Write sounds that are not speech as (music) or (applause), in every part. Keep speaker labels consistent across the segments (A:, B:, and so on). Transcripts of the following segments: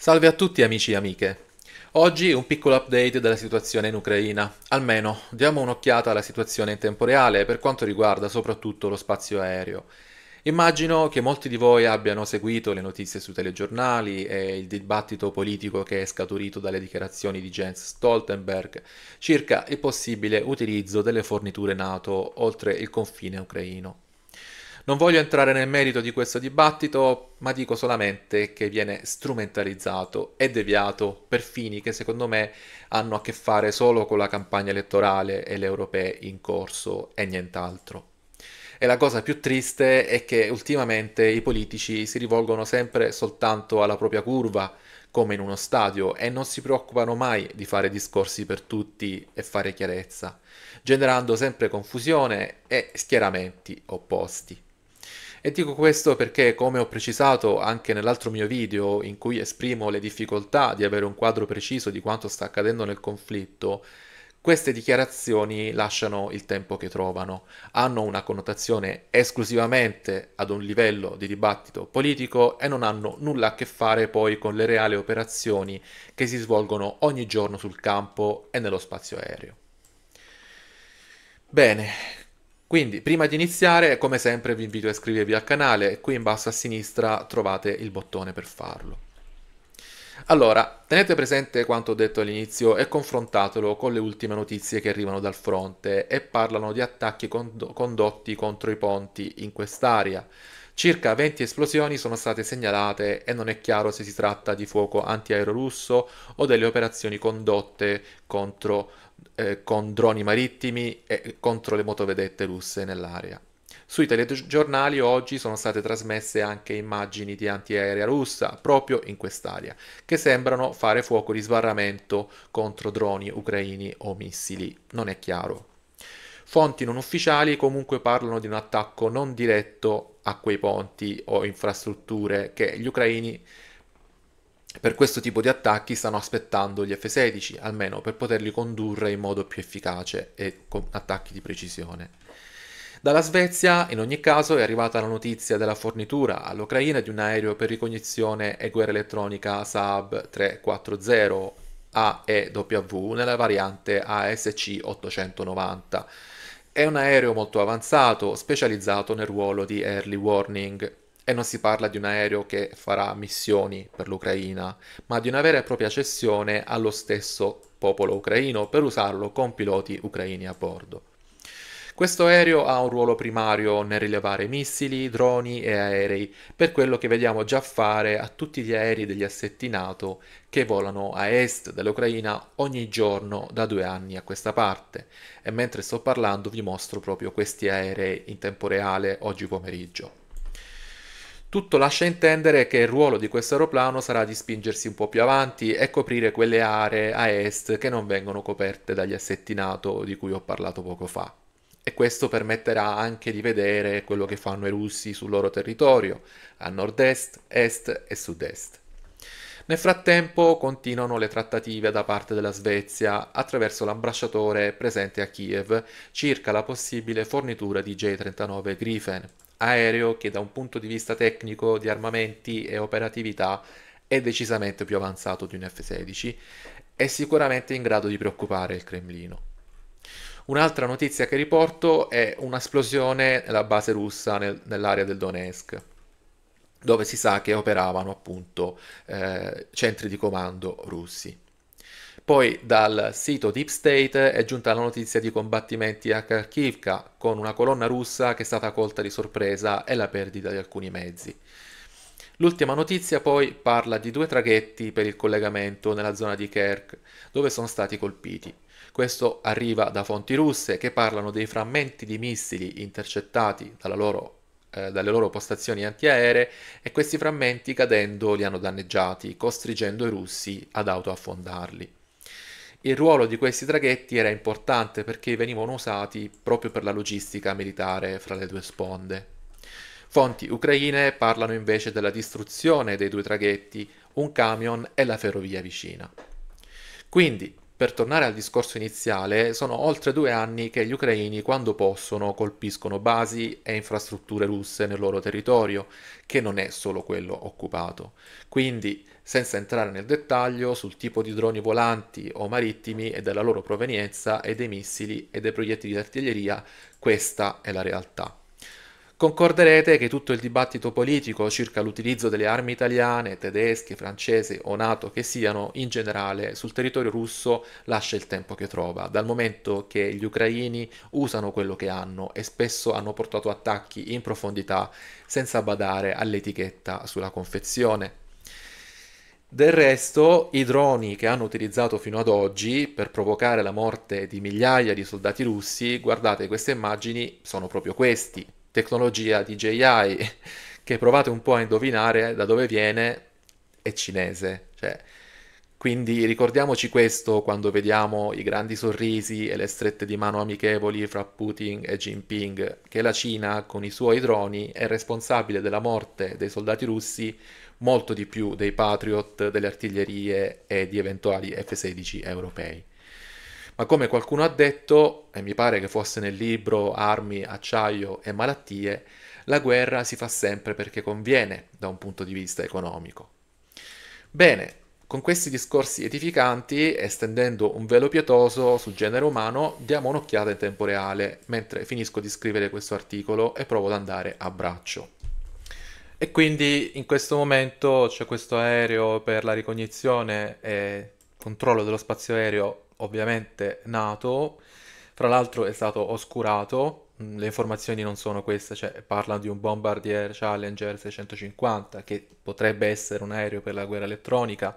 A: Salve a tutti amici e amiche. Oggi un piccolo update della situazione in Ucraina, almeno diamo un'occhiata alla situazione in tempo reale per quanto riguarda soprattutto lo spazio aereo. Immagino che molti di voi abbiano seguito le notizie sui telegiornali e il dibattito politico che è scaturito dalle dichiarazioni di Jens Stoltenberg circa il possibile utilizzo delle forniture NATO oltre il confine ucraino. Non voglio entrare nel merito di questo dibattito, ma dico solamente che viene strumentalizzato e deviato per fini che secondo me hanno a che fare solo con la campagna elettorale e le europee in corso e nient'altro. E la cosa più triste è che ultimamente i politici si rivolgono sempre soltanto alla propria curva, come in uno stadio, e non si preoccupano mai di fare discorsi per tutti e fare chiarezza, generando sempre confusione e schieramenti opposti. E dico questo perché, come ho precisato anche nell'altro mio video in cui esprimo le difficoltà di avere un quadro preciso di quanto sta accadendo nel conflitto, queste dichiarazioni lasciano il tempo che trovano, hanno una connotazione esclusivamente ad un livello di dibattito politico e non hanno nulla a che fare poi con le reali operazioni che si svolgono ogni giorno sul campo e nello spazio aereo. Bene, quindi, prima di iniziare, come sempre vi invito a iscrivervi al canale qui in basso a sinistra trovate il bottone per farlo. Allora, tenete presente quanto ho detto all'inizio e confrontatelo con le ultime notizie che arrivano dal fronte e parlano di attacchi condotti contro i ponti in quest'area. Circa 20 esplosioni sono state segnalate e non è chiaro se si tratta di fuoco antiaereo russo o delle operazioni condotte contro eh, con droni marittimi e contro le motovedette russe nell'area. Sui telegiornali oggi sono state trasmesse anche immagini di antiaerea russa proprio in quest'area, che sembrano fare fuoco di sbarramento contro droni ucraini o missili. Non è chiaro. Fonti non ufficiali comunque parlano di un attacco non diretto a quei ponti o infrastrutture che gli ucraini per questo tipo di attacchi stanno aspettando gli F-16, almeno per poterli condurre in modo più efficace e con attacchi di precisione. Dalla Svezia, in ogni caso, è arrivata la notizia della fornitura all'Ucraina di un aereo per ricognizione e guerra elettronica Saab 340 AEW nella variante ASC 890. È un aereo molto avanzato, specializzato nel ruolo di early warning. E non si parla di un aereo che farà missioni per l'Ucraina, ma di una vera e propria cessione allo stesso popolo ucraino per usarlo con piloti ucraini a bordo. Questo aereo ha un ruolo primario nel rilevare missili, droni e aerei, per quello che vediamo già fare a tutti gli aerei degli assetti NATO che volano a est dell'Ucraina ogni giorno da due anni a questa parte. E mentre sto parlando vi mostro proprio questi aerei in tempo reale oggi pomeriggio. Tutto lascia intendere che il ruolo di questo aeroplano sarà di spingersi un po' più avanti e coprire quelle aree a est che non vengono coperte dagli assetti NATO di cui ho parlato poco fa. E questo permetterà anche di vedere quello che fanno i russi sul loro territorio, a nord-est, est e sud-est. Nel frattempo continuano le trattative da parte della Svezia attraverso l'ambasciatore presente a Kiev circa la possibile fornitura di J-39 Griffin aereo che da un punto di vista tecnico di armamenti e operatività è decisamente più avanzato di un F-16 è sicuramente in grado di preoccupare il Cremlino. Un'altra notizia che riporto è un'esplosione nella base russa nel, nell'area del Donetsk, dove si sa che operavano appunto eh, centri di comando russi. Poi dal sito Deep State è giunta la notizia di combattimenti a Kharkivka con una colonna russa che è stata colta di sorpresa e la perdita di alcuni mezzi. L'ultima notizia poi parla di due traghetti per il collegamento nella zona di Kerk dove sono stati colpiti. Questo arriva da fonti russe che parlano dei frammenti di missili intercettati loro, eh, dalle loro postazioni antiaeree e questi frammenti cadendo li hanno danneggiati, costringendo i russi ad autoaffondarli. Il ruolo di questi traghetti era importante perché venivano usati proprio per la logistica militare fra le due sponde. Fonti ucraine parlano invece della distruzione dei due traghetti, un camion e la ferrovia vicina. Quindi, per tornare al discorso iniziale, sono oltre due anni che gli ucraini, quando possono, colpiscono basi e infrastrutture russe nel loro territorio, che non è solo quello occupato. Quindi, senza entrare nel dettaglio sul tipo di droni volanti o marittimi e della loro provenienza e dei missili e dei proiettili di artiglieria, questa è la realtà. Concorderete che tutto il dibattito politico circa l'utilizzo delle armi italiane, tedesche, francesi o NATO che siano in generale sul territorio russo lascia il tempo che trova, dal momento che gli ucraini usano quello che hanno e spesso hanno portato attacchi in profondità senza badare all'etichetta sulla confezione. Del resto, i droni che hanno utilizzato fino ad oggi per provocare la morte di migliaia di soldati russi, guardate queste immagini, sono proprio questi, tecnologia DJI (laughs) che provate un po' a indovinare da dove viene, è cinese. Cioè, quindi ricordiamoci questo quando vediamo i grandi sorrisi e le strette di mano amichevoli fra Putin e Jinping, che la Cina con i suoi droni è responsabile della morte dei soldati russi molto di più dei Patriot, delle artiglierie e di eventuali F-16 europei ma come qualcuno ha detto, e mi pare che fosse nel libro Armi, acciaio e malattie, la guerra si fa sempre perché conviene da un punto di vista economico. Bene, con questi discorsi edificanti, estendendo un velo pietoso sul genere umano, diamo un'occhiata in tempo reale, mentre finisco di scrivere questo articolo e provo ad andare a braccio. E quindi in questo momento c'è questo aereo per la ricognizione e controllo dello spazio aereo ovviamente nato, fra l'altro è stato oscurato, mm, le informazioni non sono queste, cioè parlano di un Bombardier Challenger 650 che potrebbe essere un aereo per la guerra elettronica,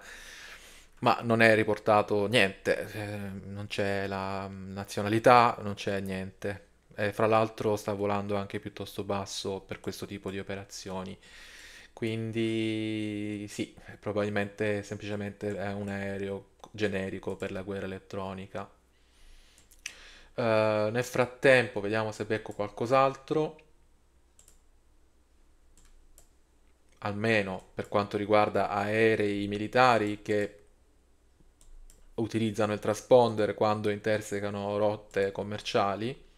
A: ma non è riportato niente, eh, non c'è la mm, nazionalità, non c'è niente. E fra l'altro sta volando anche piuttosto basso per questo tipo di operazioni. Quindi sì, probabilmente semplicemente è un aereo generico per la guerra elettronica. Uh, nel frattempo vediamo se becco qualcos'altro. Almeno per quanto riguarda aerei militari che utilizzano il transponder quando intersecano rotte commerciali.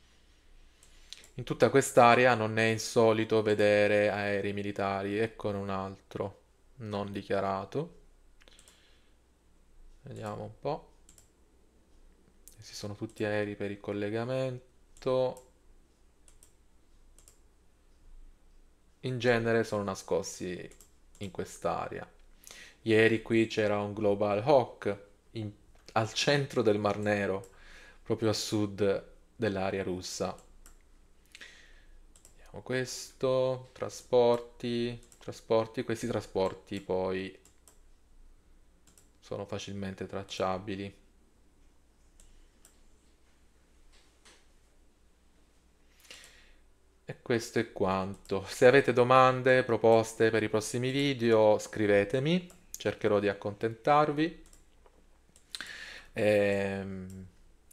A: In tutta quest'area non è insolito vedere aerei militari, eccone un altro non dichiarato. Vediamo un po'. Questi sono tutti aerei per il collegamento. In genere sono nascosti in quest'area. Ieri qui c'era un Global Hawk in, al centro del Mar Nero, proprio a sud dell'area russa facciamo questo, trasporti, trasporti, questi trasporti poi sono facilmente tracciabili. E questo è quanto. Se avete domande, proposte per i prossimi video, scrivetemi, cercherò di accontentarvi. E ehm,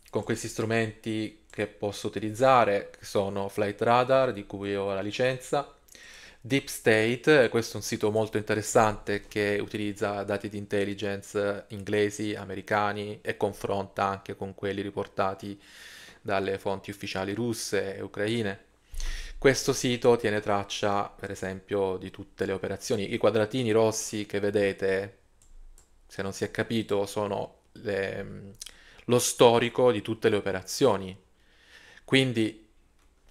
A: con questi strumenti che posso utilizzare sono Flight Radar, di cui ho la licenza, Deep State, questo è un sito molto interessante che utilizza dati di intelligence inglesi, americani e confronta anche con quelli riportati dalle fonti ufficiali russe e ucraine. Questo sito tiene traccia, per esempio, di tutte le operazioni. I quadratini rossi che vedete, se non si è capito, sono le, lo storico di tutte le operazioni quindi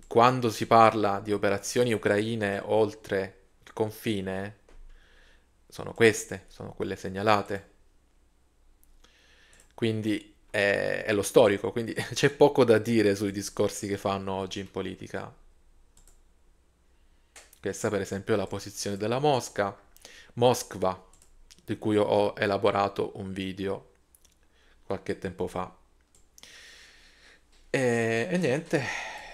A: quando si parla di operazioni ucraine oltre il confine, sono queste, sono quelle segnalate. Quindi è, è lo storico, quindi (laughs) c'è poco da dire sui discorsi che fanno oggi in politica. Questa per esempio è la posizione della Mosca, Moskva, di cui ho elaborato un video qualche tempo fa. E, e niente,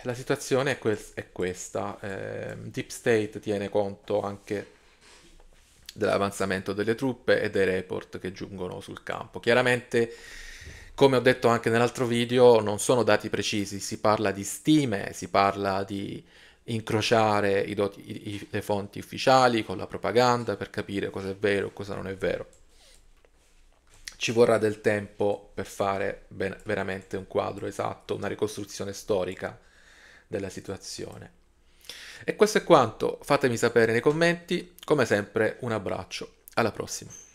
A: la situazione è, que- è questa. Eh, Deep State tiene conto anche dell'avanzamento delle truppe e dei report che giungono sul campo. Chiaramente, come ho detto anche nell'altro video, non sono dati precisi, si parla di stime, si parla di incrociare i doti, i, le fonti ufficiali con la propaganda per capire cosa è vero e cosa non è vero ci vorrà del tempo per fare ben, veramente un quadro esatto, una ricostruzione storica della situazione. E questo è quanto, fatemi sapere nei commenti, come sempre un abbraccio, alla prossima.